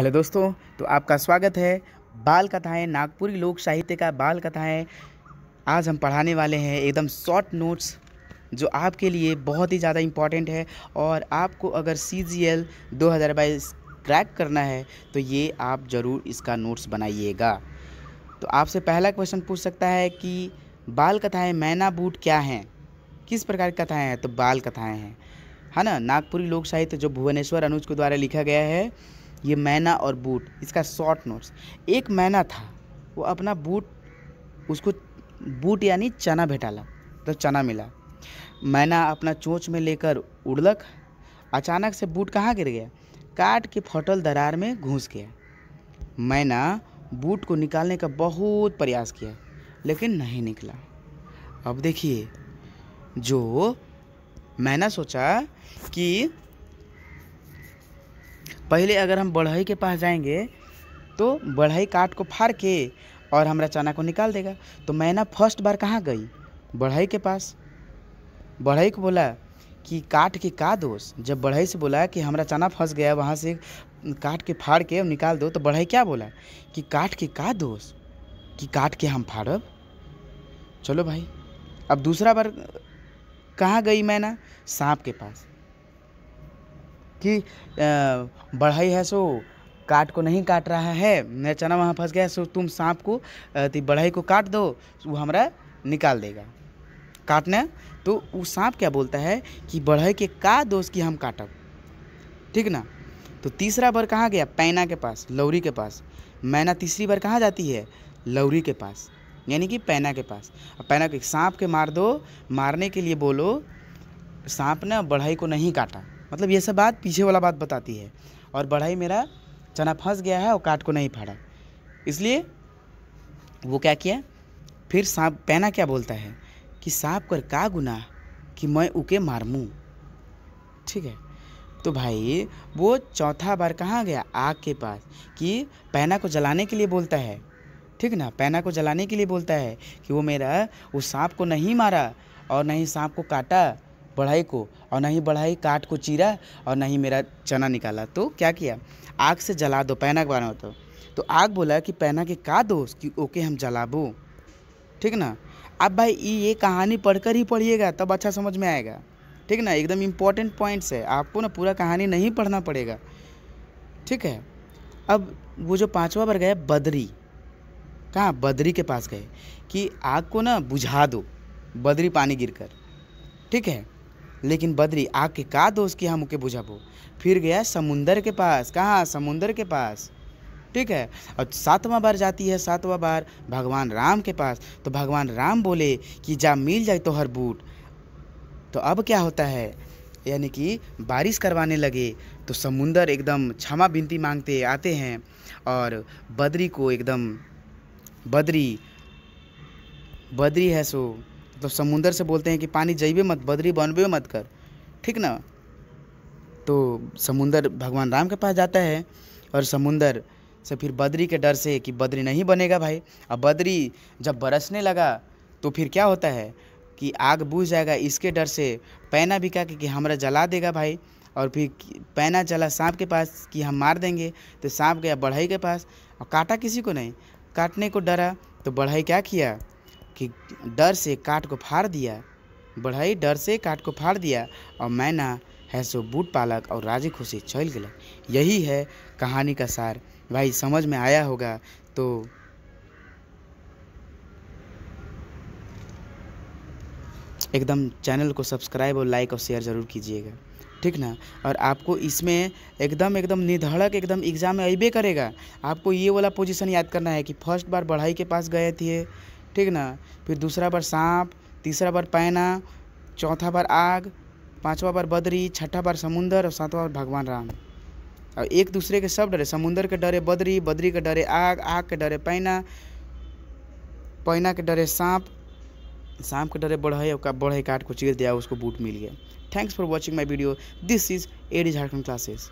hello दोस्तों तो आपका स्वागत है बाल कथाएं नागपुरी लोक साहित्य का बाल कथाएं आज हम पढ़ाने वाले हैं एकदम शॉर्ट नोट्स जो आपके लिए बहुत ही ज़्यादा इम्पॉर्टेंट है और आपको अगर सी जी एल दो हज़ार बाईस क्रैक करना है तो ये आप ज़रूर इसका नोट्स बनाइएगा तो आपसे पहला क्वेश्चन पूछ सकता है कि बाल कथाएं मैना बूट क्या हैं किस प्रकार की कथाएँ हैं तो बाल कथाएँ हैं है ना नागपुरी लोक साहित्य जो भुवनेश्वर अनुज के द्वारा लिखा गया है ये मैना और बूट इसका शॉर्ट नोट्स एक मैना था वो अपना बूट उसको बूट यानी चना भेटाला तो चना मिला मैना अपना चोंच में लेकर उड़लक अचानक से बूट कहाँ गिर गया काट के फटल दरार में घुस गया मैना बूट को निकालने का बहुत प्रयास किया लेकिन नहीं निकला अब देखिए जो मैंने सोचा कि पहले अगर हम बढ़ई के पास जाएंगे तो बढ़ई काट को फाड़ के और हमारा चना को निकाल देगा तो मैना फर्स्ट बार कहाँ गई बढ़ई के पास बढ़ई को बोला कि काट के का दोष जब बढ़ई से बोला कि हमारा चना फंस गया वहाँ से काट के फाड़ के निकाल दो तो बढ़ई क्या बोला कि काट के का दोष कि काट के हम फाड़ब चलो भाई अब दूसरा बार कहाँ गई मैना सांप के पास कि बढ़ाई है सो काट को नहीं काट रहा है मेरा चना वहाँ फंस गया है सो तुम सांप को बढ़ाई को काट दो वो हमारा निकाल देगा काटना तो वो सांप क्या बोलता है कि बढ़ई के का दोष की हम काटब ठीक ना तो तीसरा बार कहाँ गया पैना के पास लौरी के पास मैना तीसरी बार कहाँ जाती है लौरी के पास यानी कि पैना के पास अब पैना के सांप के मार दो मारने के लिए बोलो सांप ने बढ़ई को नहीं काटा मतलब ये सब बात पीछे वाला बात बताती है और बढ़ाई मेरा चना फंस गया है और काट को नहीं फाड़ा इसलिए वो क्या किया फिर सांप पैना क्या बोलता है कि सांप कर का गुना कि मैं उके मारमूँ ठीक है तो भाई वो चौथा बार कहाँ गया आग के पास कि पैना को जलाने के लिए बोलता है ठीक ना पैना को जलाने के लिए बोलता है कि वो मेरा उस सांप को नहीं मारा और ना ही सांप को काटा बढ़ाई को और नहीं बढ़ाई काट को चीरा और नहीं मेरा चना निकाला तो क्या किया आग से जला दो पैना के बारे में तो, तो आग बोला कि पैना के का दो कि ओके हम जलाबो ठीक ना अब भाई ये कहानी पढ़कर ही पढ़िएगा तब अच्छा समझ में आएगा ठीक ना एकदम इम्पॉर्टेंट पॉइंट्स है आपको ना पूरा कहानी नहीं पढ़ना पड़ेगा ठीक है अब वो जो पांचवा बार गए बदरी कहाँ बदरी के पास गए कि आग को ना बुझा दो बदरी पानी गिर कर ठीक है लेकिन बद्री आके का दोष किया हमके बुझाबो फिर गया समुंदर के पास कहाँ समुंदर के पास ठीक है और सातवां बार जाती है सातवां बार भगवान राम के पास तो भगवान राम बोले कि जा मिल जाए तो हर बूट तो अब क्या होता है यानी कि बारिश करवाने लगे तो समुंदर एकदम क्षमा बिनती मांगते आते हैं और बद्री को एकदम बद्री बद्री है सो तो समुंदर से बोलते हैं कि पानी जइबे मत बदरी बनबे मत कर ठीक ना तो समुंदर भगवान राम के पास जाता है और समुंदर से फिर बदरी के डर से कि बदरी नहीं बनेगा भाई अब बदरी जब बरसने लगा तो फिर क्या होता है कि आग बुझ जाएगा इसके डर से पैना भी कहा कि, कि हमारा जला देगा भाई और फिर पैना चला सांप के पास कि हम मार देंगे तो सांप गया बढ़ई के पास और काटा किसी को नहीं काटने को डरा तो बढ़ई क्या किया कि डर से काट को फाड़ दिया बढ़ई डर से काट को फाड़ दिया और मैना है सो बूट पालक और राजे खुशी चल गया यही है कहानी का सार भाई समझ में आया होगा तो एकदम चैनल को सब्सक्राइब और लाइक और शेयर ज़रूर कीजिएगा ठीक ना और आपको इसमें एकदम एकदम निधड़क एकदम एग्ज़ाम में अबे करेगा आपको ये वाला पोजीशन याद करना है कि फर्स्ट बार बढ़ाई के पास गए थे ठीक ना फिर दूसरा बार सांप तीसरा बार पैना चौथा बार आग पांचवा बार बदरी छठा बार समुंदर और सातवा बार भगवान राम और एक दूसरे के सब डरे समुंदर के डरे बदरी बदरी के डरे आग आग के डरे पैना पैना के डरे सांप सांप के डरे बढ़ई और बढ़ई काट को चीर दिया उसको बूट मिल गया thanks for watching my video this is AD Jharkhand classes